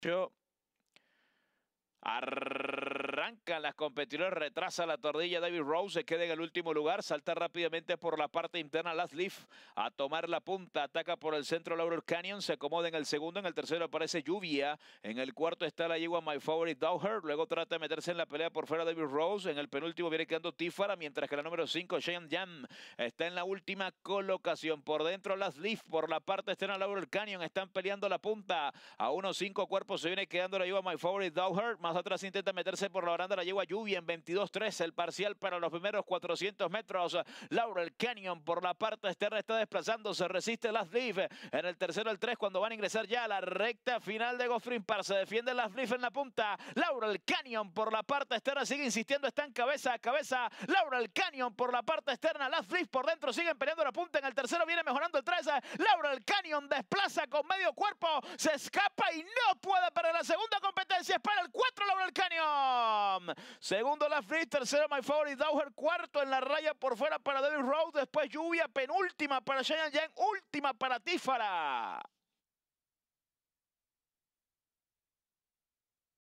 Yo. Arr las competidoras, retrasa la tordilla. David Rose se queda en el último lugar. Salta rápidamente por la parte interna. Last Leaf a tomar la punta. Ataca por el centro Laurel Canyon. Se acomoda en el segundo. En el tercero aparece Lluvia. En el cuarto está la yegua My Favorite Dowher. Luego trata de meterse en la pelea por fuera David Rose. En el penúltimo viene quedando Tifara Mientras que la número 5, Shane Jam, está en la última colocación. Por dentro Las Leaf. Por la parte externa Laurel Canyon. Están peleando la punta. A unos cinco cuerpos se viene quedando la yegua My Favorite Dowher. Más atrás intenta meterse por la la a lluvia en 22-13 el parcial para los primeros 400 metros. Laurel Canyon por la parte externa está desplazándose, resiste Las Leaf en el tercero el 3 cuando van a ingresar ya a la recta final de Goffrin Park. Se defiende Las Leaf en la punta. Laurel Canyon por la parte externa sigue insistiendo, está en cabeza a cabeza. Laurel Canyon por la parte externa, Last Leaf por dentro siguen peleando la punta. En el tercero viene mejorando el 13. Laurel Canyon desplaza con medio cuerpo, se escapa y no puede para la segunda competencia. Es para el 4 Laurel Canyon. Segundo la Free, tercero My Favorite Dauer, cuarto en la raya por fuera para David Rowe, después lluvia, penúltima para Cheyenne Yang, última para tifara.